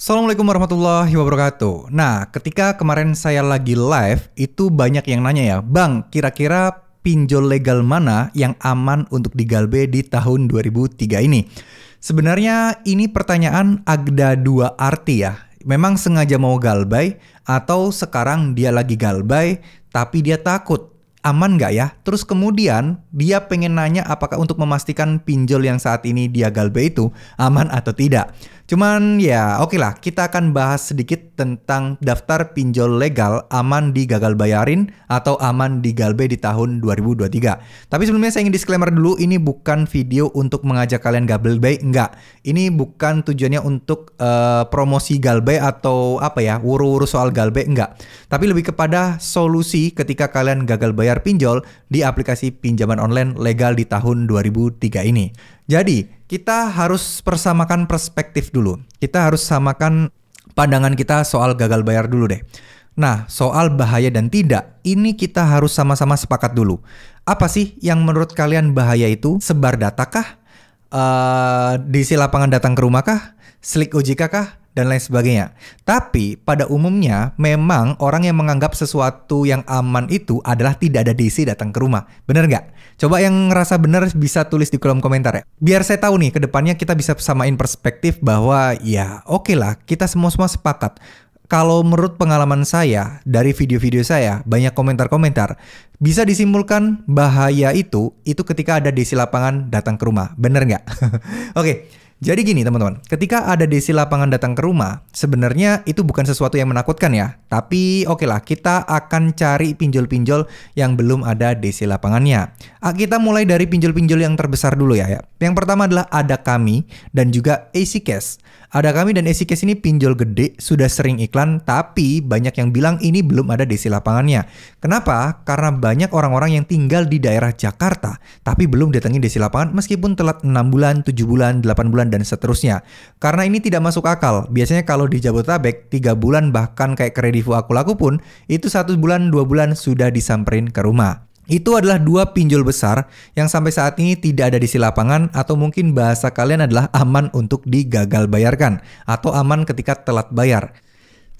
Assalamualaikum warahmatullahi wabarakatuh. Nah, ketika kemarin saya lagi live, itu banyak yang nanya ya, Bang, kira-kira pinjol legal mana yang aman untuk digalbe di tahun 2003 ini? Sebenarnya ini pertanyaan agda dua arti ya. Memang sengaja mau galbay atau sekarang dia lagi galbay tapi dia takut aman nggak ya? Terus kemudian dia pengen nanya apakah untuk memastikan pinjol yang saat ini dia galbe itu aman atau tidak. Cuman ya oke okay lah kita akan bahas sedikit tentang daftar pinjol legal aman di gagal bayarin atau aman di Galbe di tahun 2023. Tapi sebelumnya saya ingin disclaimer dulu ini bukan video untuk mengajak kalian bay, enggak. Ini bukan tujuannya untuk uh, promosi Galbe atau apa ya wuru-wuru soal Galbe enggak. Tapi lebih kepada solusi ketika kalian gagal bayar pinjol di aplikasi pinjaman online legal di tahun 2003 ini. Jadi, kita harus persamakan perspektif dulu. Kita harus samakan pandangan kita soal gagal bayar dulu deh. Nah, soal bahaya dan tidak, ini kita harus sama-sama sepakat dulu. Apa sih yang menurut kalian bahaya itu? Sebar datakah? Uh, diisi lapangan datang ke rumah kah? Slik OJK kah? dan lain sebagainya. Tapi pada umumnya memang orang yang menganggap sesuatu yang aman itu adalah tidak ada DC datang ke rumah. Bener nggak? Coba yang ngerasa bener bisa tulis di kolom komentar ya. Biar saya tahu nih ke depannya kita bisa samain perspektif bahwa ya oke okay lah kita semua-semua sepakat. Kalau menurut pengalaman saya dari video-video saya banyak komentar-komentar bisa disimpulkan bahaya itu itu ketika ada DC lapangan datang ke rumah. Bener nggak? oke. Okay. Jadi gini teman-teman, ketika ada desi lapangan datang ke rumah, sebenarnya itu bukan sesuatu yang menakutkan ya. Tapi oke okay lah, kita akan cari pinjol-pinjol yang belum ada desi lapangannya. Ah, kita mulai dari pinjol-pinjol yang terbesar dulu ya, ya. Yang pertama adalah ada kami dan juga AC Cash. Ada kami dan AC Cash ini pinjol gede, sudah sering iklan, tapi banyak yang bilang ini belum ada desi lapangannya. Kenapa? Karena banyak orang-orang yang tinggal di daerah Jakarta, tapi belum datangi desi lapangan meskipun telat 6 bulan, 7 bulan, 8 bulan, dan seterusnya. Karena ini tidak masuk akal. Biasanya kalau di Jabodetabek 3 bulan bahkan kayak kredivo aku laku pun itu satu bulan dua bulan sudah disamperin ke rumah. Itu adalah dua pinjol besar yang sampai saat ini tidak ada di si lapangan atau mungkin bahasa kalian adalah aman untuk digagal bayarkan atau aman ketika telat bayar.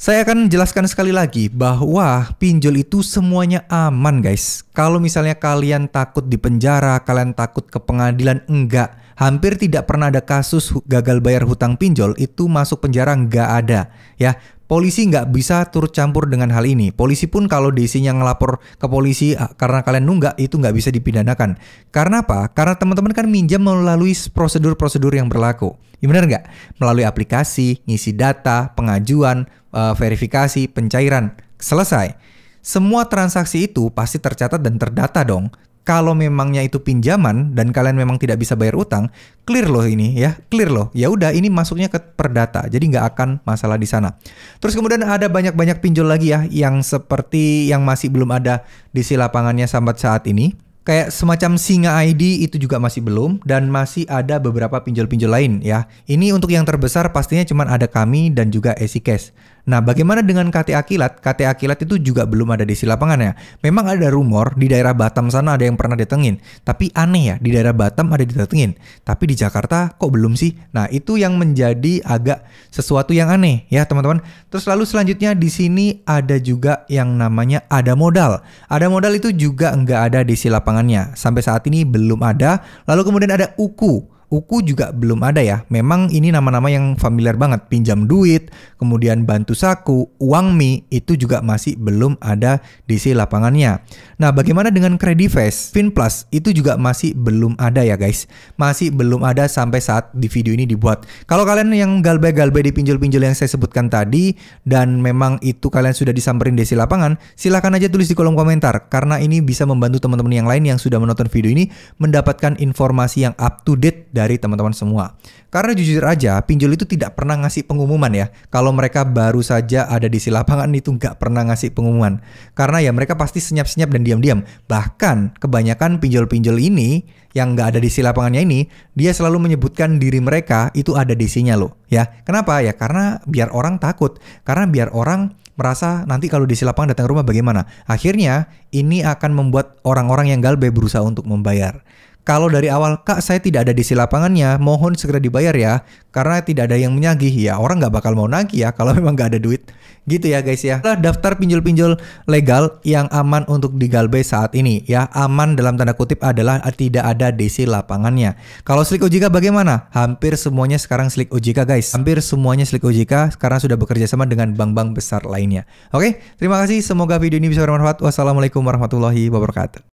Saya akan jelaskan sekali lagi bahwa pinjol itu semuanya aman guys. Kalau misalnya kalian takut di penjara kalian takut ke pengadilan, enggak hampir tidak pernah ada kasus gagal bayar hutang pinjol itu masuk penjara nggak ada ya polisi nggak bisa turut campur dengan hal ini. Polisi pun kalau DC-nya ngelapor ke polisi ah, karena kalian nunggak itu nggak bisa dipidanakan. Karena apa? Karena teman-teman kan minjam melalui prosedur-prosedur yang berlaku. Ya benar nggak? Melalui aplikasi, ngisi data, pengajuan, eh, verifikasi, pencairan. Selesai. Semua transaksi itu pasti tercatat dan terdata dong kalau memangnya itu pinjaman dan kalian memang tidak bisa bayar utang, clear loh ini ya, clear loh. Ya udah ini masuknya ke perdata, jadi nggak akan masalah di sana. Terus kemudian ada banyak-banyak pinjol lagi ya yang seperti yang masih belum ada di si lapangannya sampai saat ini kayak semacam Singa ID itu juga masih belum dan masih ada beberapa pinjol-pinjol lain ya. Ini untuk yang terbesar pastinya cuma ada kami dan juga Cash. Nah, bagaimana dengan KTA Kilat? KTA Kilat itu juga belum ada di lapangan ya. Memang ada rumor di daerah Batam sana ada yang pernah datengin, tapi aneh ya di daerah Batam ada didatengin, tapi di Jakarta kok belum sih? Nah, itu yang menjadi agak sesuatu yang aneh ya, teman-teman. Terus lalu selanjutnya di sini ada juga yang namanya ada modal. Ada modal itu juga nggak ada di lapangan perkembangannya. Sampai saat ini belum ada. Lalu kemudian ada Uku. Uku juga belum ada ya. Memang ini nama-nama yang familiar banget. Pinjam duit, kemudian bantu saku, uang mi itu juga masih belum ada di si lapangannya. Nah, bagaimana dengan face, Finplus, itu juga masih belum ada ya guys. Masih belum ada sampai saat di video ini dibuat. Kalau kalian yang galbe-galbe di pinjol-pinjol yang saya sebutkan tadi, dan memang itu kalian sudah disamperin di si lapangan, silahkan aja tulis di kolom komentar. Karena ini bisa membantu teman-teman yang lain yang sudah menonton video ini mendapatkan informasi yang up to date dari teman-teman semua. Karena jujur aja, pinjol itu tidak pernah ngasih pengumuman ya. Kalau mereka baru saja ada di si lapangan itu nggak pernah ngasih pengumuman. Karena ya mereka pasti senyap-senyap dan diam-diam. Bahkan kebanyakan pinjol-pinjol ini yang nggak ada di si lapangannya ini, dia selalu menyebutkan diri mereka itu ada di sinya loh. Ya, kenapa? Ya karena biar orang takut. Karena biar orang merasa nanti kalau di silapang datang ke rumah bagaimana. Akhirnya ini akan membuat orang-orang yang galbe berusaha untuk membayar. Kalau dari awal, Kak saya tidak ada di si lapangannya, mohon segera dibayar ya. Karena tidak ada yang menyagih, ya orang nggak bakal mau nagih ya kalau memang nggak ada duit. Gitu ya guys ya. Daftar pinjol-pinjol legal yang aman untuk digalbe saat ini. Ya aman dalam tanda kutip adalah tidak ada si lapangannya. Kalau slick OJK bagaimana? Hampir semuanya sekarang slick OJK guys. Hampir semuanya slick OJK sekarang sudah bekerja sama dengan bank-bank besar lainnya. Oke, terima kasih. Semoga video ini bisa bermanfaat. Wassalamualaikum warahmatullahi wabarakatuh.